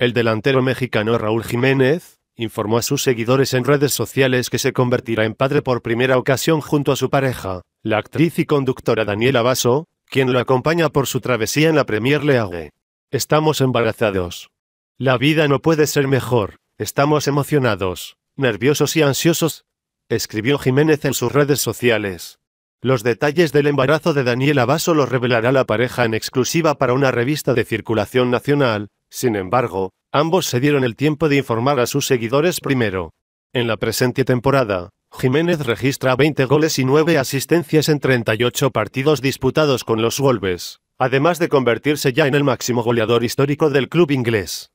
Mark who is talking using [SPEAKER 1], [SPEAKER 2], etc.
[SPEAKER 1] El delantero mexicano Raúl Jiménez, informó a sus seguidores en redes sociales que se convertirá en padre por primera ocasión junto a su pareja, la actriz y conductora Daniela Basso, quien lo acompaña por su travesía en la Premier League. Estamos embarazados. La vida no puede ser mejor, estamos emocionados, nerviosos y ansiosos, escribió Jiménez en sus redes sociales. Los detalles del embarazo de Daniela Basso los revelará la pareja en exclusiva para una revista de circulación nacional, sin embargo, ambos se dieron el tiempo de informar a sus seguidores primero. En la presente temporada, Jiménez registra 20 goles y 9 asistencias en 38 partidos disputados con los Wolves, además de convertirse ya en el máximo goleador histórico del club inglés.